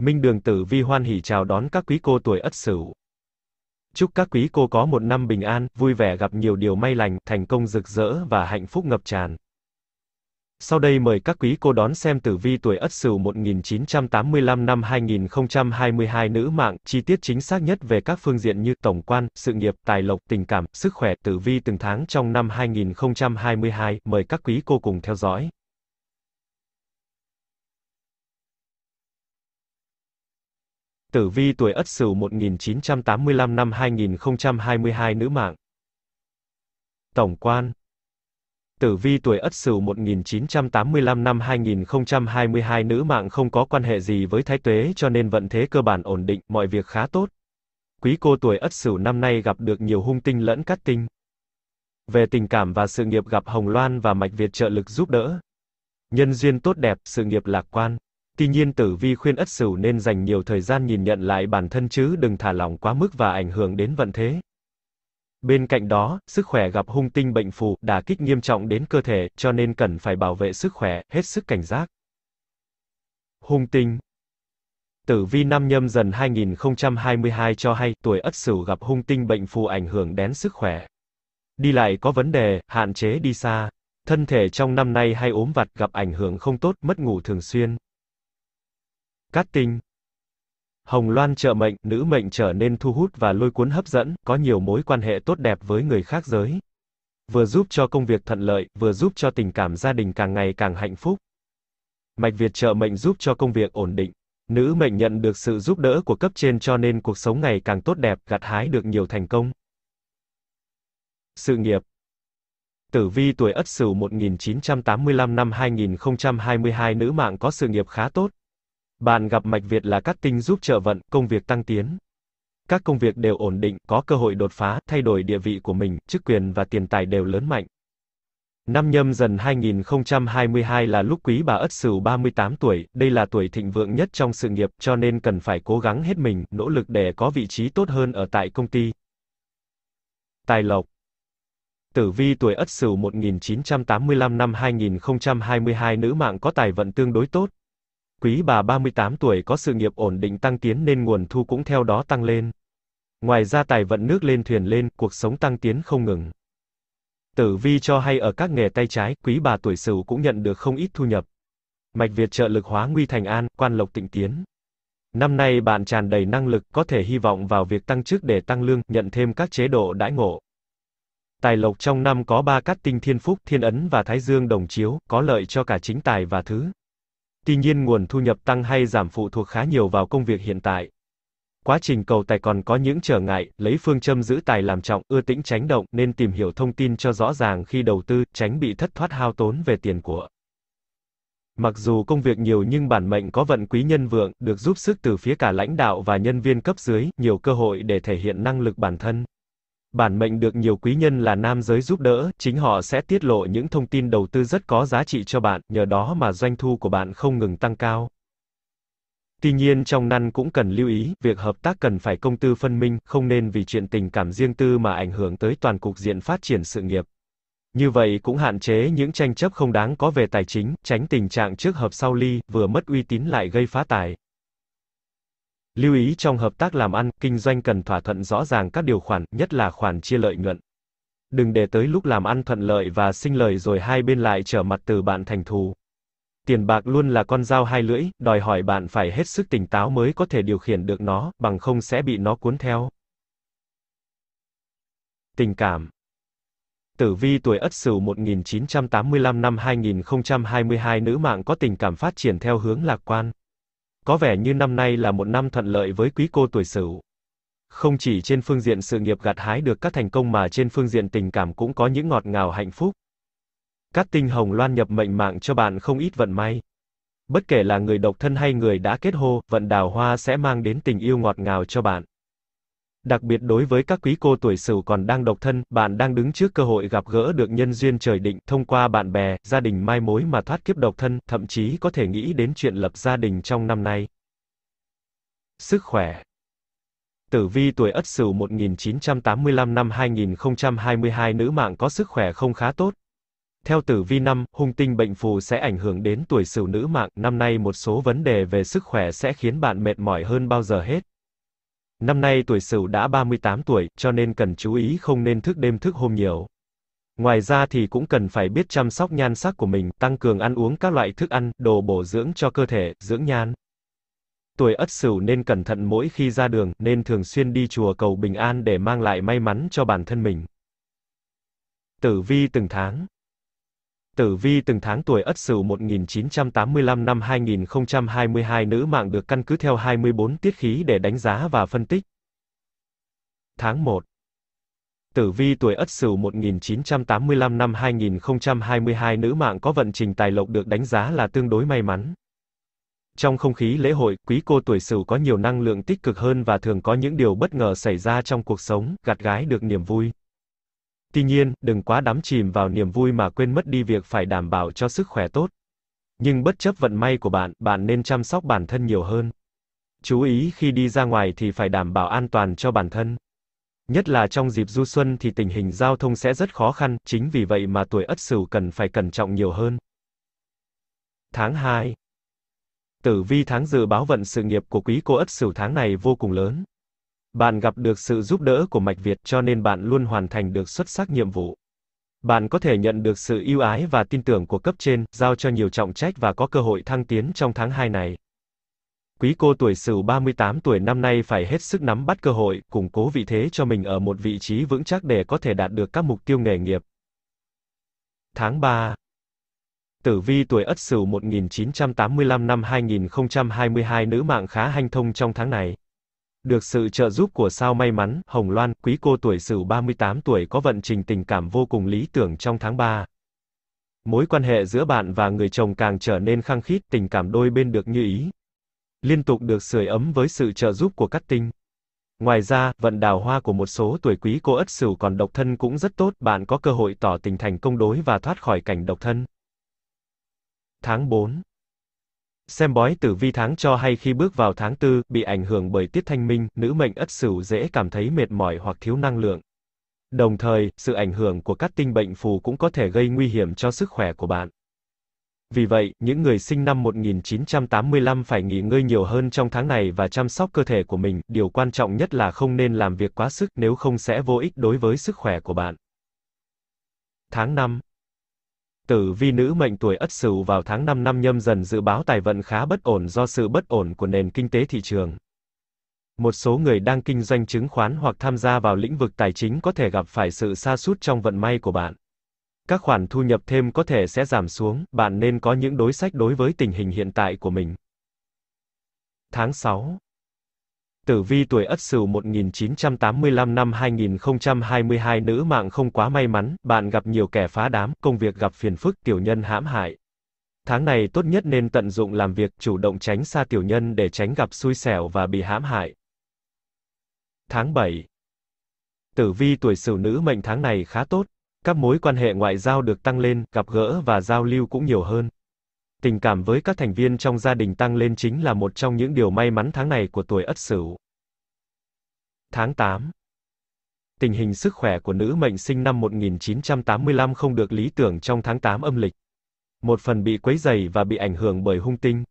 Minh Đường Tử Vi hoan hỉ chào đón các quý cô tuổi Ất Sửu. Chúc các quý cô có một năm bình an, vui vẻ gặp nhiều điều may lành, thành công rực rỡ và hạnh phúc ngập tràn. Sau đây mời các quý cô đón xem tử vi tuổi Ất Sửu 1985 năm 2022 nữ mạng, chi tiết chính xác nhất về các phương diện như tổng quan, sự nghiệp, tài lộc, tình cảm, sức khỏe, tử vi từng tháng trong năm 2022, mời các quý cô cùng theo dõi. Tử vi tuổi Ất Sửu 1985 năm 2022 nữ mạng. Tổng quan Tử vi tuổi Ất Sửu 1985 năm 2022 nữ mạng không có quan hệ gì với thái tuế cho nên vận thế cơ bản ổn định, mọi việc khá tốt. Quý cô tuổi Ất Sửu năm nay gặp được nhiều hung tinh lẫn cát tinh. Về tình cảm và sự nghiệp gặp Hồng Loan và Mạch Việt trợ lực giúp đỡ. Nhân duyên tốt đẹp, sự nghiệp lạc quan. Tuy nhiên tử vi khuyên ất sửu nên dành nhiều thời gian nhìn nhận lại bản thân chứ đừng thả lỏng quá mức và ảnh hưởng đến vận thế. Bên cạnh đó, sức khỏe gặp hung tinh bệnh phù, đả kích nghiêm trọng đến cơ thể, cho nên cần phải bảo vệ sức khỏe, hết sức cảnh giác. Hung tinh Tử vi năm nhâm dần 2022 cho hay, tuổi ất sửu gặp hung tinh bệnh phù ảnh hưởng đến sức khỏe. Đi lại có vấn đề, hạn chế đi xa. Thân thể trong năm nay hay ốm vặt gặp ảnh hưởng không tốt, mất ngủ thường xuyên cát tinh. Hồng Loan trợ mệnh, nữ mệnh trở nên thu hút và lôi cuốn hấp dẫn, có nhiều mối quan hệ tốt đẹp với người khác giới. Vừa giúp cho công việc thuận lợi, vừa giúp cho tình cảm gia đình càng ngày càng hạnh phúc. Mạch Việt trợ mệnh giúp cho công việc ổn định. Nữ mệnh nhận được sự giúp đỡ của cấp trên cho nên cuộc sống ngày càng tốt đẹp, gặt hái được nhiều thành công. Sự nghiệp Tử vi tuổi Ất Sửu 1985 năm 2022 nữ mạng có sự nghiệp khá tốt, bạn gặp Mạch Việt là các tinh giúp trợ vận, công việc tăng tiến. Các công việc đều ổn định, có cơ hội đột phá, thay đổi địa vị của mình, chức quyền và tiền tài đều lớn mạnh. Năm nhâm dần 2022 là lúc quý bà Ất Sửu 38 tuổi, đây là tuổi thịnh vượng nhất trong sự nghiệp, cho nên cần phải cố gắng hết mình, nỗ lực để có vị trí tốt hơn ở tại công ty. Tài lộc Tử vi tuổi Ất Sửu 1985 năm 2022 nữ mạng có tài vận tương đối tốt, Quý bà 38 tuổi có sự nghiệp ổn định tăng tiến nên nguồn thu cũng theo đó tăng lên. Ngoài ra tài vận nước lên thuyền lên, cuộc sống tăng tiến không ngừng. Tử vi cho hay ở các nghề tay trái, quý bà tuổi sửu cũng nhận được không ít thu nhập. Mạch Việt trợ lực hóa nguy thành an, quan lộc tịnh tiến. Năm nay bạn tràn đầy năng lực, có thể hy vọng vào việc tăng chức để tăng lương, nhận thêm các chế độ đãi ngộ. Tài lộc trong năm có ba cát tinh thiên phúc, thiên ấn và thái dương đồng chiếu, có lợi cho cả chính tài và thứ. Tuy nhiên nguồn thu nhập tăng hay giảm phụ thuộc khá nhiều vào công việc hiện tại. Quá trình cầu tài còn có những trở ngại, lấy phương châm giữ tài làm trọng, ưa tĩnh tránh động nên tìm hiểu thông tin cho rõ ràng khi đầu tư, tránh bị thất thoát hao tốn về tiền của. Mặc dù công việc nhiều nhưng bản mệnh có vận quý nhân vượng, được giúp sức từ phía cả lãnh đạo và nhân viên cấp dưới, nhiều cơ hội để thể hiện năng lực bản thân bản mệnh được nhiều quý nhân là nam giới giúp đỡ, chính họ sẽ tiết lộ những thông tin đầu tư rất có giá trị cho bạn, nhờ đó mà doanh thu của bạn không ngừng tăng cao. Tuy nhiên trong năn cũng cần lưu ý, việc hợp tác cần phải công tư phân minh, không nên vì chuyện tình cảm riêng tư mà ảnh hưởng tới toàn cục diện phát triển sự nghiệp. Như vậy cũng hạn chế những tranh chấp không đáng có về tài chính, tránh tình trạng trước hợp sau ly, vừa mất uy tín lại gây phá tài. Lưu ý trong hợp tác làm ăn, kinh doanh cần thỏa thuận rõ ràng các điều khoản, nhất là khoản chia lợi nhuận. Đừng để tới lúc làm ăn thuận lợi và sinh lời rồi hai bên lại trở mặt từ bạn thành thù. Tiền bạc luôn là con dao hai lưỡi, đòi hỏi bạn phải hết sức tỉnh táo mới có thể điều khiển được nó, bằng không sẽ bị nó cuốn theo. Tình cảm Tử vi tuổi Ất Sửu 1985 năm 2022 nữ mạng có tình cảm phát triển theo hướng lạc quan. Có vẻ như năm nay là một năm thuận lợi với quý cô tuổi Sửu. Không chỉ trên phương diện sự nghiệp gặt hái được các thành công mà trên phương diện tình cảm cũng có những ngọt ngào hạnh phúc. Các tinh hồng loan nhập mệnh mạng cho bạn không ít vận may. Bất kể là người độc thân hay người đã kết hôn, vận đào hoa sẽ mang đến tình yêu ngọt ngào cho bạn. Đặc biệt đối với các quý cô tuổi Sửu còn đang độc thân, bạn đang đứng trước cơ hội gặp gỡ được nhân duyên trời định thông qua bạn bè, gia đình mai mối mà thoát kiếp độc thân, thậm chí có thể nghĩ đến chuyện lập gia đình trong năm nay. Sức khỏe Tử vi tuổi Ất Sửu 1985 năm 2022 nữ mạng có sức khỏe không khá tốt. Theo tử vi năm, hung tinh bệnh phù sẽ ảnh hưởng đến tuổi Sửu nữ mạng, năm nay một số vấn đề về sức khỏe sẽ khiến bạn mệt mỏi hơn bao giờ hết. Năm nay tuổi Sửu đã 38 tuổi, cho nên cần chú ý không nên thức đêm thức hôm nhiều. Ngoài ra thì cũng cần phải biết chăm sóc nhan sắc của mình, tăng cường ăn uống các loại thức ăn, đồ bổ dưỡng cho cơ thể, dưỡng nhan. Tuổi Ất Sửu nên cẩn thận mỗi khi ra đường, nên thường xuyên đi chùa cầu bình an để mang lại may mắn cho bản thân mình. Tử vi từng tháng Tử vi từng tháng tuổi Ất Sửu 1985 năm 2022 nữ mạng được căn cứ theo 24 tiết khí để đánh giá và phân tích. Tháng 1 Tử vi tuổi Ất Sửu 1985 năm 2022 nữ mạng có vận trình tài lộc được đánh giá là tương đối may mắn. Trong không khí lễ hội, quý cô tuổi Sửu có nhiều năng lượng tích cực hơn và thường có những điều bất ngờ xảy ra trong cuộc sống, gặt gái được niềm vui. Tuy nhiên, đừng quá đắm chìm vào niềm vui mà quên mất đi việc phải đảm bảo cho sức khỏe tốt. Nhưng bất chấp vận may của bạn, bạn nên chăm sóc bản thân nhiều hơn. Chú ý khi đi ra ngoài thì phải đảm bảo an toàn cho bản thân. Nhất là trong dịp du xuân thì tình hình giao thông sẽ rất khó khăn, chính vì vậy mà tuổi Ất Sửu cần phải cẩn trọng nhiều hơn. Tháng 2 Tử vi tháng dự báo vận sự nghiệp của quý cô Ất Sửu tháng này vô cùng lớn. Bạn gặp được sự giúp đỡ của mạch Việt cho nên bạn luôn hoàn thành được xuất sắc nhiệm vụ. Bạn có thể nhận được sự yêu ái và tin tưởng của cấp trên, giao cho nhiều trọng trách và có cơ hội thăng tiến trong tháng 2 này. Quý cô tuổi Sửu 38 tuổi năm nay phải hết sức nắm bắt cơ hội, củng cố vị thế cho mình ở một vị trí vững chắc để có thể đạt được các mục tiêu nghề nghiệp. Tháng 3 Tử vi tuổi Ất Sửu 1985 năm 2022 nữ mạng khá hanh thông trong tháng này. Được sự trợ giúp của sao may mắn, Hồng Loan, quý cô tuổi Sửu 38 tuổi có vận trình tình cảm vô cùng lý tưởng trong tháng 3. Mối quan hệ giữa bạn và người chồng càng trở nên khăng khít, tình cảm đôi bên được như ý. Liên tục được sưởi ấm với sự trợ giúp của các tinh. Ngoài ra, vận đào hoa của một số tuổi quý cô Ất Sửu còn độc thân cũng rất tốt, bạn có cơ hội tỏ tình thành công đối và thoát khỏi cảnh độc thân. Tháng 4 Xem bói tử vi tháng cho hay khi bước vào tháng tư, bị ảnh hưởng bởi tiết thanh minh, nữ mệnh ất sửu dễ cảm thấy mệt mỏi hoặc thiếu năng lượng. Đồng thời, sự ảnh hưởng của các tinh bệnh phù cũng có thể gây nguy hiểm cho sức khỏe của bạn. Vì vậy, những người sinh năm 1985 phải nghỉ ngơi nhiều hơn trong tháng này và chăm sóc cơ thể của mình, điều quan trọng nhất là không nên làm việc quá sức nếu không sẽ vô ích đối với sức khỏe của bạn. Tháng 5 Tử vi nữ mệnh tuổi Ất Sửu vào tháng 5 năm nhâm dần dự báo tài vận khá bất ổn do sự bất ổn của nền kinh tế thị trường. Một số người đang kinh doanh chứng khoán hoặc tham gia vào lĩnh vực tài chính có thể gặp phải sự sa sút trong vận may của bạn. Các khoản thu nhập thêm có thể sẽ giảm xuống, bạn nên có những đối sách đối với tình hình hiện tại của mình. Tháng 6 Tử vi tuổi Ất Sửu 1985 năm 2022 nữ mạng không quá may mắn, bạn gặp nhiều kẻ phá đám, công việc gặp phiền phức, tiểu nhân hãm hại. Tháng này tốt nhất nên tận dụng làm việc, chủ động tránh xa tiểu nhân để tránh gặp xui xẻo và bị hãm hại. Tháng 7 Tử vi tuổi Sửu nữ mệnh tháng này khá tốt, các mối quan hệ ngoại giao được tăng lên, gặp gỡ và giao lưu cũng nhiều hơn. Tình cảm với các thành viên trong gia đình tăng lên chính là một trong những điều may mắn tháng này của tuổi Ất Sửu. Tháng 8 Tình hình sức khỏe của nữ mệnh sinh năm 1985 không được lý tưởng trong tháng 8 âm lịch. Một phần bị quấy dày và bị ảnh hưởng bởi hung tinh.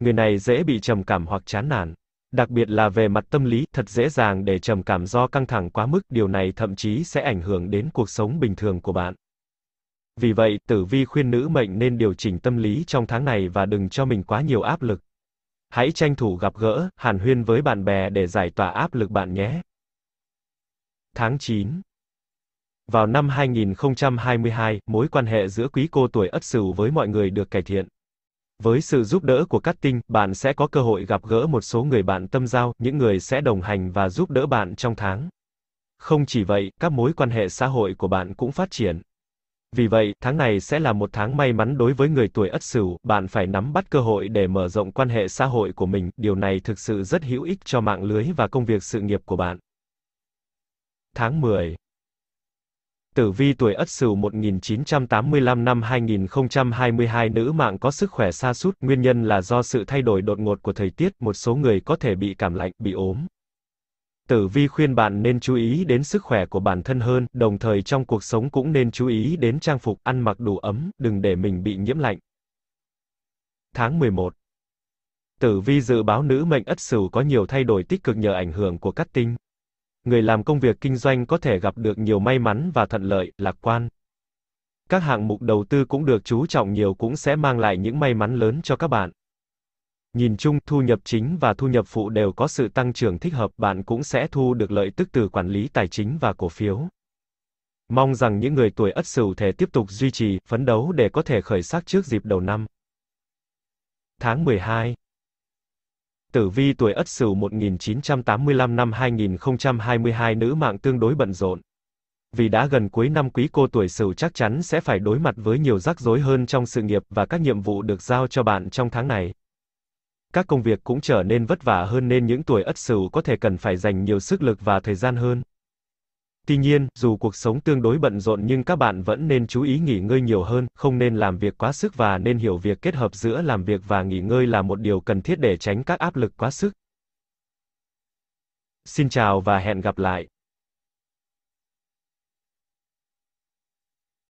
Người này dễ bị trầm cảm hoặc chán nản. Đặc biệt là về mặt tâm lý, thật dễ dàng để trầm cảm do căng thẳng quá mức, điều này thậm chí sẽ ảnh hưởng đến cuộc sống bình thường của bạn. Vì vậy, tử vi khuyên nữ mệnh nên điều chỉnh tâm lý trong tháng này và đừng cho mình quá nhiều áp lực. Hãy tranh thủ gặp gỡ, hàn huyên với bạn bè để giải tỏa áp lực bạn nhé. Tháng 9 Vào năm 2022, mối quan hệ giữa quý cô tuổi Ất Sửu với mọi người được cải thiện. Với sự giúp đỡ của các tinh, bạn sẽ có cơ hội gặp gỡ một số người bạn tâm giao, những người sẽ đồng hành và giúp đỡ bạn trong tháng. Không chỉ vậy, các mối quan hệ xã hội của bạn cũng phát triển. Vì vậy, tháng này sẽ là một tháng may mắn đối với người tuổi Ất Sửu, bạn phải nắm bắt cơ hội để mở rộng quan hệ xã hội của mình, điều này thực sự rất hữu ích cho mạng lưới và công việc sự nghiệp của bạn. Tháng 10 Tử vi tuổi Ất Sửu 1985 năm 2022 nữ mạng có sức khỏe sa sút, nguyên nhân là do sự thay đổi đột ngột của thời tiết, một số người có thể bị cảm lạnh, bị ốm, Tử vi khuyên bạn nên chú ý đến sức khỏe của bản thân hơn, đồng thời trong cuộc sống cũng nên chú ý đến trang phục, ăn mặc đủ ấm, đừng để mình bị nhiễm lạnh. Tháng 11 Tử vi dự báo nữ mệnh Ất Sửu có nhiều thay đổi tích cực nhờ ảnh hưởng của cát tinh. Người làm công việc kinh doanh có thể gặp được nhiều may mắn và thuận lợi, lạc quan. Các hạng mục đầu tư cũng được chú trọng nhiều cũng sẽ mang lại những may mắn lớn cho các bạn. Nhìn chung, thu nhập chính và thu nhập phụ đều có sự tăng trưởng thích hợp, bạn cũng sẽ thu được lợi tức từ quản lý tài chính và cổ phiếu. Mong rằng những người tuổi Ất Sửu thể tiếp tục duy trì, phấn đấu để có thể khởi sắc trước dịp đầu năm. Tháng 12 Tử vi tuổi Ất Sửu 1985 năm 2022 nữ mạng tương đối bận rộn. Vì đã gần cuối năm quý cô tuổi Sửu chắc chắn sẽ phải đối mặt với nhiều rắc rối hơn trong sự nghiệp và các nhiệm vụ được giao cho bạn trong tháng này các công việc cũng trở nên vất vả hơn nên những tuổi ất sửu có thể cần phải dành nhiều sức lực và thời gian hơn. Tuy nhiên, dù cuộc sống tương đối bận rộn nhưng các bạn vẫn nên chú ý nghỉ ngơi nhiều hơn, không nên làm việc quá sức và nên hiểu việc kết hợp giữa làm việc và nghỉ ngơi là một điều cần thiết để tránh các áp lực quá sức. Xin chào và hẹn gặp lại.